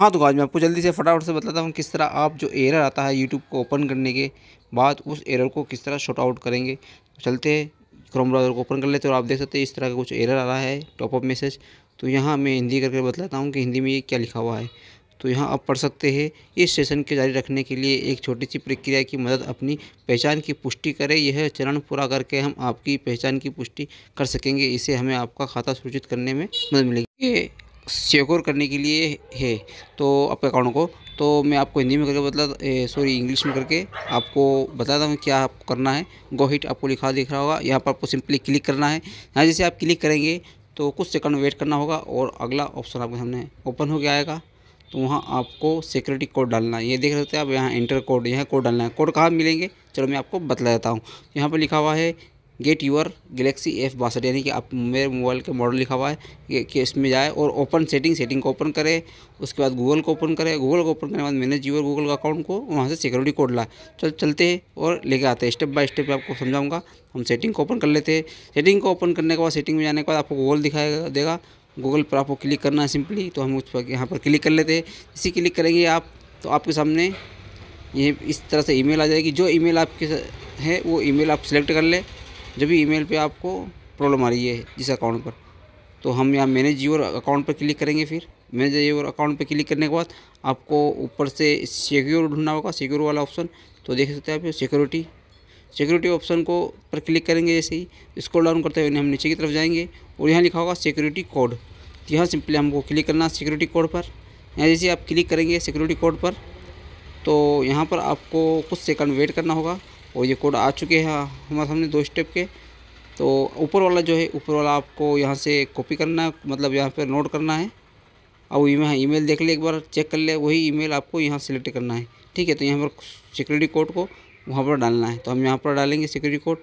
हाँ तो आज मैं आपको जल्दी से फटाफट से बताता हूँ किस तरह आप जो एरर आता है यूट्यूब को ओपन करने के बाद उस एरर को किस तरह शॉर्ट आउट करेंगे तो चलते हैं क्रोम ब्राउज़र को ओपन कर लेते हैं और आप देख सकते हैं इस तरह का कुछ एरर आ रहा है टॉपअप मैसेज तो यहाँ मैं हिंदी करके बताता हूँ कि हिंदी में ये क्या लिखा हुआ है तो यहाँ आप पढ़ सकते हैं इस सेशन के जारी रखने के लिए एक छोटी सी प्रक्रिया की मदद अपनी पहचान की पुष्टि करें यह चरण पूरा करके हम आपकी पहचान की पुष्टि कर सकेंगे इसे हमें आपका खाता सूचित करने में मदद मिलेगी सिक्योर करने के लिए है तो आपके अकाउंट को तो मैं आपको हिंदी में करके बता सॉरी इंग्लिश में करके आपको बताता हूँ क्या आपको करना है गो हिट आपको लिखा दिख रहा होगा यहाँ पर आपको सिंपली क्लिक करना है यहाँ जैसे आप क्लिक करेंगे तो कुछ सेकंड वेट करना होगा और अगला ऑप्शन आपके सामने ओपन हो गया आएगा तो वहाँ आपको सिक्योरिटी कोड डालना है ये देख रहे थे आप यहाँ इंटर कोड यहाँ कोड डालना है कोड कहाँ मिलेंगे चलो मैं आपको बता देता हूँ यहाँ पर लिखा हुआ है गेट यूर गलेक्सी एफ बासठ यानी कि आप मेरे मोबाइल का मॉडल लिखा हुआ है कि इसमें जाए और ओपन सेटिंग सेटिंग को ओपन करें उसके बाद गूगल को ओपन करें गूगल को ओपन करने के बाद मैनेज यूर गूगल का अकाउंट को वहाँ से सिक्योरिटी कोड ला चल चलते हैं और लेके आते हैं स्टेप बाय स्टेप आपको समझाऊंगा हम सेटिंग को ओपन कर लेते हैं सेटिंग को ओपन करने के बाद सेटिंग में जाने के बाद आपको गूगल दिखाएगा देगा गूगल पर आपको क्लिक करना है सिंपली तो हम उस पर यहाँ पर क्लिक कर लेते हैं इसी क्लिक करेंगे आप तो आपके सामने ये इस तरह से ईमेल आ जाएगी जो ईमेल आपके है वो ईमेल आप सिलेक्ट कर ले जब भी ईमेल पे आपको प्रॉब्लम आ रही है जिस अकाउंट पर तो हम यहाँ मैनेज योर अकाउंट पर क्लिक करेंगे फिर मैनेज योर अकाउंट पर क्लिक करने के बाद आपको ऊपर से सिक्योर ढूंढना होगा सिक्योर वाला ऑप्शन तो देख सकते हैं आप सिक्योरिटी सिक्योरिटी ऑप्शन को पर क्लिक करेंगे जैसे ही स्क्रॉल डाउन करते हुए हम नीचे की तरफ जाएंगे और यहाँ लिखा होगा सिक्योरिटी कोड तो यहाँ सिंपली हमको क्लिक करना सिक्योरिटी कोड पर यहाँ जैसे आप क्लिक करेंगे सिक्योरिटी कोड पर तो यहाँ पर आपको कुछ सेकंड वेट करना होगा और ये कोड आ चुके हैं हमारे सामने दो स्टेप के तो ऊपर वाला जो है ऊपर वाला आपको यहाँ से कॉपी करना है मतलब यहाँ पर नोट करना है और यहाँ ईमेल देख ले एक बार चेक कर ले वही ईमेल आपको यहाँ सेलेक्ट करना है ठीक है तो यहाँ पर सिक्योरिटी कोड को वहाँ पर डालना है तो हम यहाँ पर डालेंगे सिक्योरिटी कोड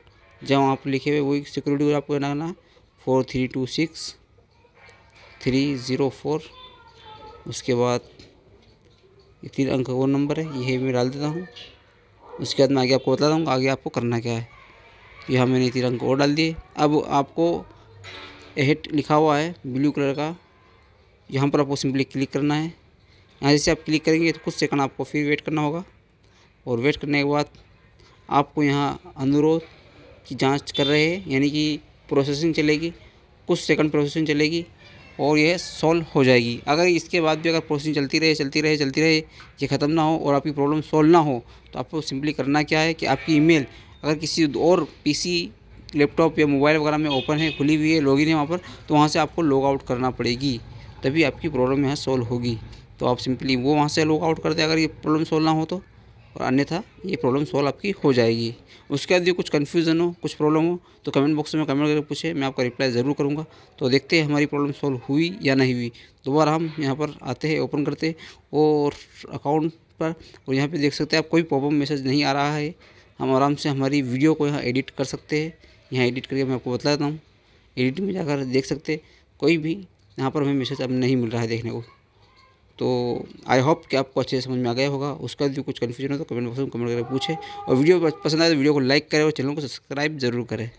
जहाँ आप लिखे हुए वही सिक्योरिटी कोड आपको डालना है four three two six three zero four उसके बाद ये तीन अंक वो नंबर है यही मैं डाल देता हूँ उसके बाद मैं आगे आपको बता दूँगा आगे आपको करना क्या है तो यहाँ मैंने इसी रंग को और डाल दिए अब आपको हेट लिखा हुआ है ब्लू कलर का यहाँ पर आपको सिंपली क्लिक करना है यहाँ जैसे आप क्लिक करेंगे तो कुछ सेकंड आपको फिर वेट करना होगा और वेट करने के बाद आपको यहाँ अनुरोध की जांच कर रहे हैं यानी कि प्रोसेसिंग चलेगी कुछ सेकंड प्रोसेसिंग चलेगी और यह सॉल्व हो जाएगी अगर इसके बाद भी अगर प्रोसेसिंग चलती रहे चलती रहे चलती रहे ये ख़त्म ना हो और आपकी प्रॉब्लम सॉल्व ना हो तो आपको सिंपली करना क्या है कि आपकी ईमेल अगर किसी और पीसी लैपटॉप या मोबाइल वगैरह में ओपन है खुली हुई है लॉगिन है वहाँ पर तो वहाँ से आपको लॉग आउट करना पड़ेगी तभी आपकी प्रॉब्लम यहाँ सॉल्व होगी तो आप सिंपली वो वहाँ से लॉग आउट कर दें अगर ये प्रॉब्लम सॉल्व ना हो तो और अन्यथा ये प्रॉब्लम सॉल्व आपकी हो जाएगी उसके बाद भी कुछ कन्फ्यूज़न हो कुछ प्रॉब्लम हो तो कमेंट बॉक्स में कमेंट करके पूछे मैं आपका रिप्लाई ज़रूर करूँगा तो देखते हैं हमारी प्रॉब्लम सॉल्व हुई या नहीं हुई दोबारा हम यहाँ पर आते हैं ओपन करते और अकाउंट पर और यहाँ पर देख सकते हैं आप कोई प्रॉब्लम मैसेज नहीं आ रहा है हम आराम से हमारी वीडियो को यहाँ एडिट कर सकते हैं यहाँ एडिट करके मैं आपको बता देता हूँ एडिट में जाकर देख सकते कोई भी यहाँ पर हमें मैसेज अब नहीं मिल रहा है देखने को तो आई होप कि आपको अच्छे से समझ में आ गया होगा उसका भी कुछ कन्फ्यूजन हो तो कमेंट बॉक्स में कमेंट करके पूछें और वीडियो पसंद आए तो वीडियो को लाइक करें और चैनल को सब्सक्राइब जरूर करें